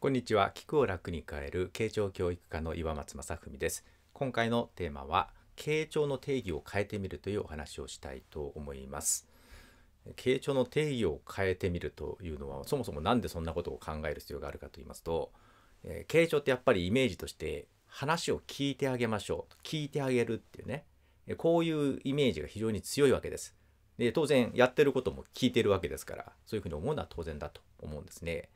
こんにちは聞を楽に変える慶長教育科の岩松正文です今回のテーマは慶長の定義を変えてみるというお話をしたいと思います慶長の定義を変えてみるというのはそもそも何でそんなことを考える必要があるかと言いますと慶長ってやっぱりイメージとして話を聞いてあげましょう聞いてあげるっていうねこういうイメージが非常に強いわけですで当然やってることも聞いてるわけですからそういうふうに思うのは当然だと思うんですね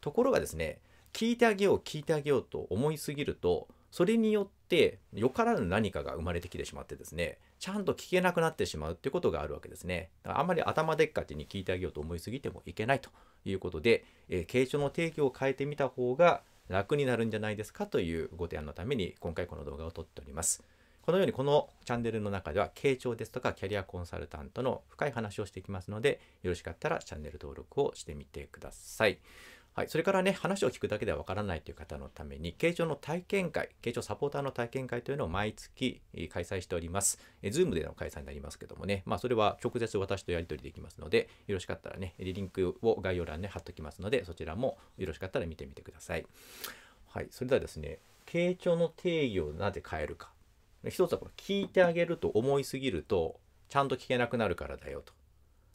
ところがですね聞いてあげよう聞いてあげようと思いすぎるとそれによってよからぬ何かが生まれてきてしまってですねちゃんと聞けなくなってしまうっていうことがあるわけですねだからあんまり頭でっかちに聞いてあげようと思いすぎてもいけないということで、えー、形状の定義を変えてみた方が楽になるんじゃないですかというご提案のために今回この動画を撮っておりますこのようにこのチャンネルの中では傾聴ですとかキャリアコンサルタントの深い話をしていきますのでよろしかったらチャンネル登録をしてみてくださいはい、それからね、話を聞くだけではわからないという方のために、慶長の体験会、慶長サポーターの体験会というのを毎月開催しております。え、ズームでの開催になりますけどもね、まあ、それは直接私とやり取りできますので、よろしかったらね、リンクを概要欄に貼っておきますので、そちらもよろしかったら見てみてください。はい、それではですね、慶長の定義をなぜ変えるか。一つはこ聞いてあげると思いすぎると、ちゃんと聞けなくなるからだよと。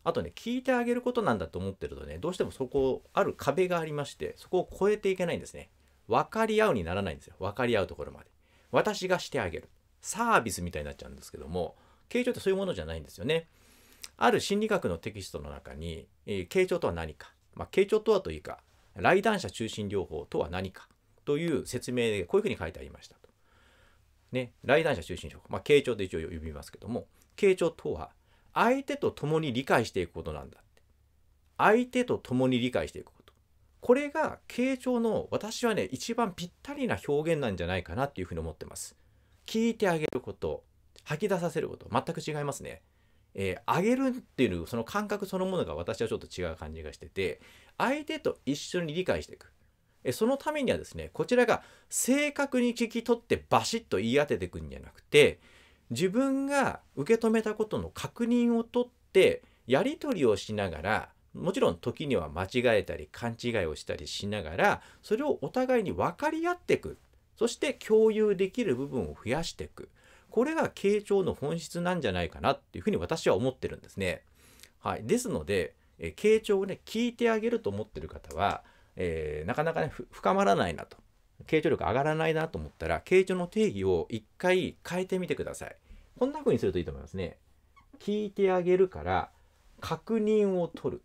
あとね聞いてあげることなんだと思ってるとねどうしてもそこある壁がありましてそこを越えていけないんですね分かり合うにならないんですよ分かり合うところまで私がしてあげるサービスみたいになっちゃうんですけども傾聴ってそういうものじゃないんですよねある心理学のテキストの中に、えー、傾聴とは何か、まあ、傾聴とはというか来談者中心療法とは何かという説明でこういうふうに書いてありましたと。ね、来談者中心療法、まあ、傾聴で一応呼びますけども傾聴とは相手と共に理解していくことなんだって相手と共に理解していくことこれが傾聴の私はね一番ぴったりな表現なんじゃないかなっていうふうに思ってます聞いてあげること吐き出させること全く違いますねえー、げるっていうその感覚そのものが私はちょっと違う感じがしてて相手と一緒に理解していく、えそのためにはですねこちらが正確に聞き取ってバシッと言い当てていくんじゃなくて自分が受け止めたことの確認をとってやり取りをしながらもちろん時には間違えたり勘違いをしたりしながらそれをお互いに分かり合っていくそして共有できる部分を増やしていくこれが傾聴の本質なんじゃないかなっていうふうに私は思ってるんですね。はい、ですので傾聴をね聞いてあげると思ってる方は、えー、なかなかね深まらないなと傾聴力上がらないなと思ったら、傾聴の定義を一回変えてみてください。こんな風にするといいと思いますね。聞いてあげるから、確認を取る。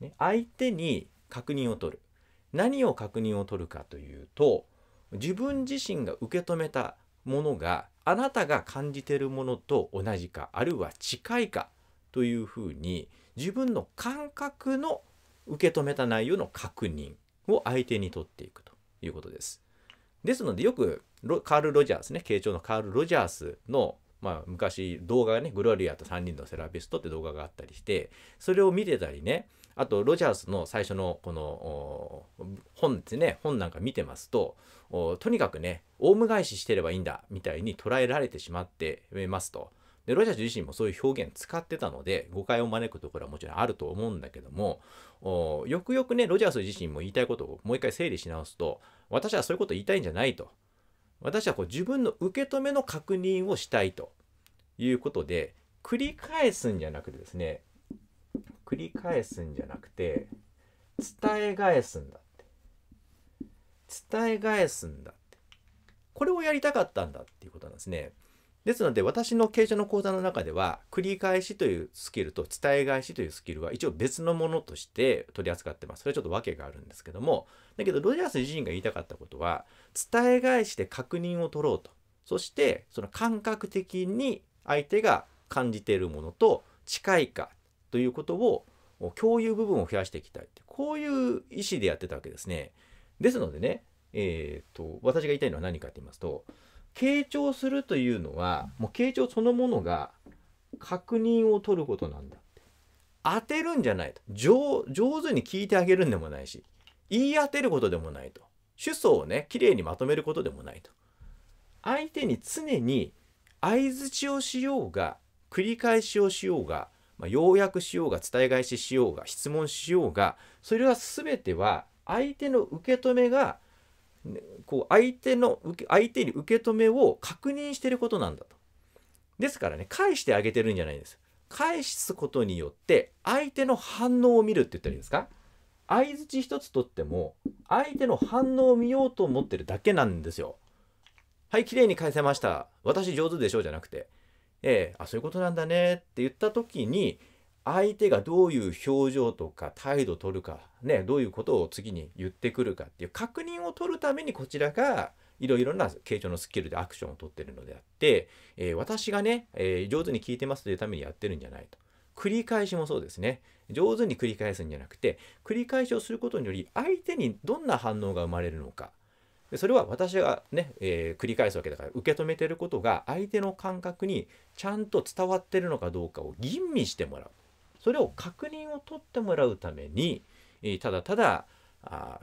ね、相手に確認を取る。何を確認を取るかというと、自分自身が受け止めたものが、あなたが感じているものと同じか、あるいは近いかというふうに、自分の感覚の受け止めた内容の確認を相手にとっていくと。いうことです。ですのでよくカール・ロジャースね、慶長のカール・ロジャースの、まあ、昔動画がね、グロリアと3人のセラピストって動画があったりして、それを見てたりね、あとロジャースの最初のこの本ですね、本なんか見てますと、とにかくね、オウム返ししてればいいんだみたいに捉えられてしまってますと。でロジャース自身もそういう表現使ってたので誤解を招くところはもちろんあると思うんだけどもよくよくねロジャース自身も言いたいことをもう一回整理し直すと私はそういうこと言いたいんじゃないと。私はこう自分の受け止めの確認をしたいということで、繰り返すんじゃなくてですね、繰り返すんじゃなくて、伝え返すんだって。伝え返すんだって。これをやりたかったんだっていうことなんですね。ですので私の傾斜の講座の中では繰り返しというスキルと伝え返しというスキルは一応別のものとして取り扱ってます。それはちょっと訳があるんですけどもだけどロジャース自身が言いたかったことは伝え返しで確認を取ろうとそしてその感覚的に相手が感じているものと近いかということを共有部分を増やしていきたいってこういう意思でやってたわけですね。ですのでね、えーと、と私が言いたいのは何かと言いますと傾聴するというのはもう傾聴そのものが確認を取ることなんだって当てるんじゃないと上手に聞いてあげるんでもないし言い当てることでもないと主訴をねきれいにまとめることでもないと相手に常に相づちをしようが繰り返しをしようが、まあ、要約しようが伝え返ししようが質問しようがそれは全ては相手の受け止めがこう相手の相手に受け止めを確認してることなんだと。ですからね返してあげてるんじゃないんです。返すことによって相手の反応を見るって言ったらいいですか相槌一つとっても相手の反応を見ようと思ってるだけなんですよ。はい綺麗に返せました私上手でしょうじゃなくて、ええー、あそういうことなんだねって言った時に相手がどういう表情とか態度を取るか、ね、どういうことを次に言ってくるかっていう確認を取るためにこちらがいろいろな傾聴のスキルでアクションを取ってるのであって、えー、私がね、えー、上手に聞いてますというためにやってるんじゃないと。繰り返しもそうですね。上手に繰り返すんじゃなくて、繰り返しをすることにより、相手にどんな反応が生まれるのか。でそれは私がね、えー、繰り返すわけだから、受け止めてることが相手の感覚にちゃんと伝わってるのかどうかを吟味してもらう。それを確認を取ってもらうために、えただただ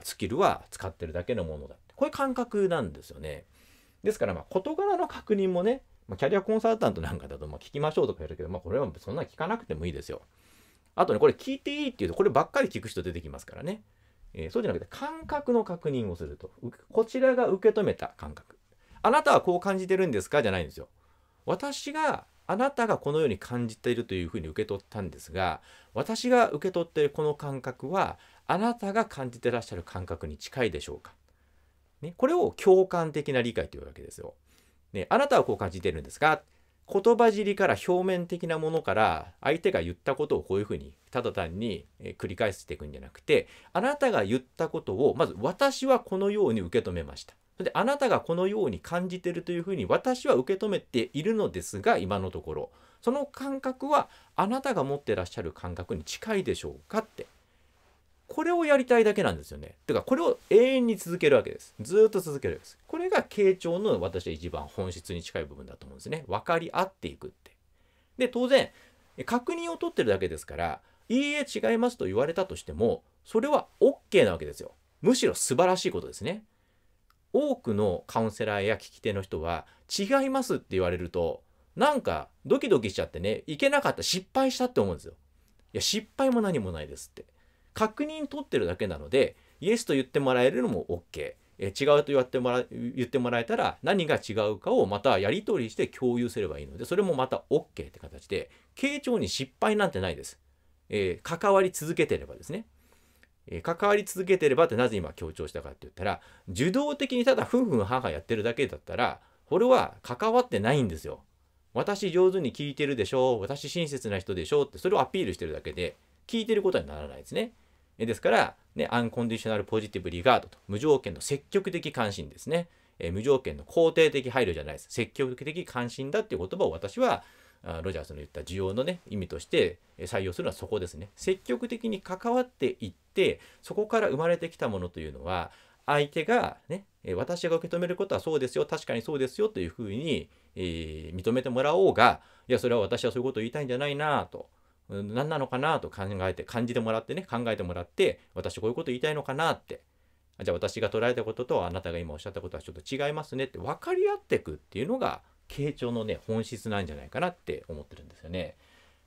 スキルは使ってるだけのものだってこういう感覚なんですよね。ですからまあ事柄の確認もね、まキャリアコンサルタントなんかだとまあ聞きましょうとか言るけど、まあ、これはそんな聞かなくてもいいですよ。あとねこれ聞いていいっていうとこればっかり聞く人出てきますからね。えー、そうじゃなくて感覚の確認をするとこちらが受け止めた感覚あなたはこう感じてるんですかじゃないんですよ私があなたがこのように感じているというふうに受け取ったんですが私が受け取っているこの感覚はあなたが感じてらっしゃる感覚に近いでしょうか、ね、これを共感的な理解というわけですよ。ね、あなたはこう感じているんですか言葉尻から表面的なものから相手が言ったことをこういうふうにただ単に繰り返していくんじゃなくてあなたが言ったことをまず私はこのように受け止めましたであなたがこのように感じてるというふうに私は受け止めているのですが今のところその感覚はあなたが持ってらっしゃる感覚に近いでしょうかってこれをやりたいだけなんですよね。てかこれを永遠に続けるわけです。ずっと続けるわけです。これが傾聴の私は一番本質に近い部分だと思うんですね。分かり合っていくって。で当然確認を取ってるだけですからいいえ違いますと言われたとしてもそれは OK なわけですよ。むしろ素晴らしいことですね。多くのカウンセラーや聞き手の人は違いますって言われるとなんかドキドキしちゃってねいけなかった失敗したって思うんですよ。いや失敗も何もないですって確認取ってるだけなのでイエスと言ってもらえるのも OK え違うと言ってもら言ってもらえたら何が違うかをまたやり取りして共有すればいいのでそれもまた OK って形で傾聴に失敗なんてないです、えー、関わり続けてればですねえ関わり続けてればってなぜ今強調したかって言ったら受動的にただふんふんははやってるだけだったらこれは関わってないんですよ。私上手に聞いてるでしょ私親切な人でしょってそれをアピールしてるだけで聞いてることにならないですね。ですから、ね、アンコンディショナルポジティブリガードと無条件の積極的関心ですね。え無条件の肯定的配慮じゃないです。積極的関心だっていう言葉を私はロジャースの言った需要のね意味として採用するのはそこですね積極的に関わっていってそこから生まれてきたものというのは相手がね私が受け止めることはそうですよ確かにそうですよというふうに、えー、認めてもらおうがいやそれは私はそういうことを言いたいんじゃないなと何なのかなと考えて感じてもらってね考えてもらって私こういうこと言いたいのかなってじゃあ私が捉えたこととあなたが今おっしゃったことはちょっと違いますねって分かり合っていくっていうのが傾聴のね本質なんじゃないかなって思ってるんですよね。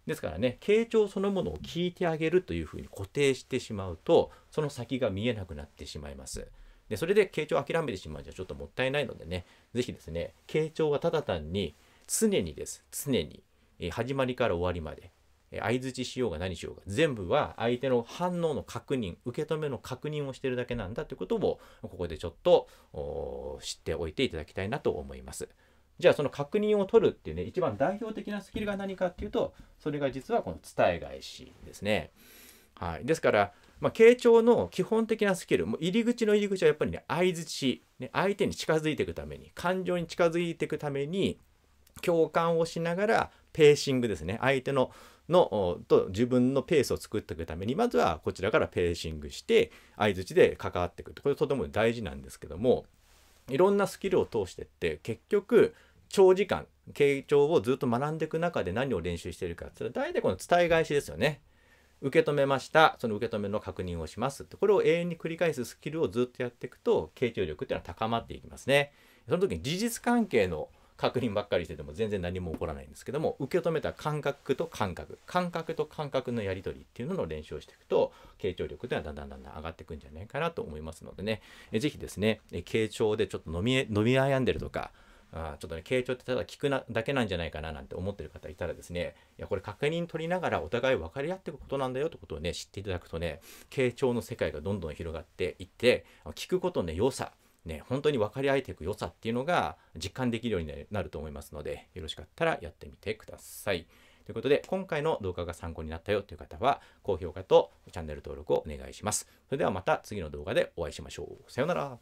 ですからね傾聴そのものを聞いてあげるというふうに固定してしまうとその先が見えなくなってしまいます。でそれで傾聴を諦めてしまうじゃちょっともったいないのでね是非ですね傾聴はただ単に常にです常に、始まりから終わりまで相づちしようが何しようが全部は相手の反応の確認受け止めの確認をしてるだけなんだということをここでちょっと知っておいていただきたいなと思います。じゃあその確認を取るっていうね一番代表的なスキルが何かっていうとそれが実はこの伝え返しですね。はい、ですから、まあ、傾聴の基本的なスキルも入り口の入り口はやっぱりね相づち、ね、相手に近づいていくために感情に近づいていくために共感をしながらペーシングですね相手ののと自分のペースを作っていくためにまずはこちらからペーシングして相づちで関わっていくるこれとても大事なんですけどもいろんなスキルを通してって結局長時間傾聴をずっと学んでいく中で何を練習しているかって大体この伝え返しですよね。受け止めましたその受け止めの確認をしますこれを永遠に繰り返すスキルをずっとやっていくと傾聴力っていうのは高まっていきますね。その時に事実関係の確認ばっかりしてても全然何も起こらないんですけども受け止めた感覚と感覚感覚と感覚のやり取りっていうのの練習をしていくと傾聴力というのはだんだんだんだん上がっていくんじゃないかなと思いますのでねえぜひですね傾聴でちょっと飲み飲み悩んでるとかあちょっとね、傾聴ってただ聞くなだけなんじゃないかななんて思ってる方いたらですね、いや、これ確認取りながらお互い分かり合っていくことなんだよってことをね、知っていただくとね、傾聴の世界がどんどん広がっていって、聞くことの、ね、良さ、ね、本当に分かり合えていく良さっていうのが実感できるようになると思いますので、よろしかったらやってみてください。ということで、今回の動画が参考になったよという方は、高評価とチャンネル登録をお願いします。それではまた次の動画でお会いしましょう。さようなら。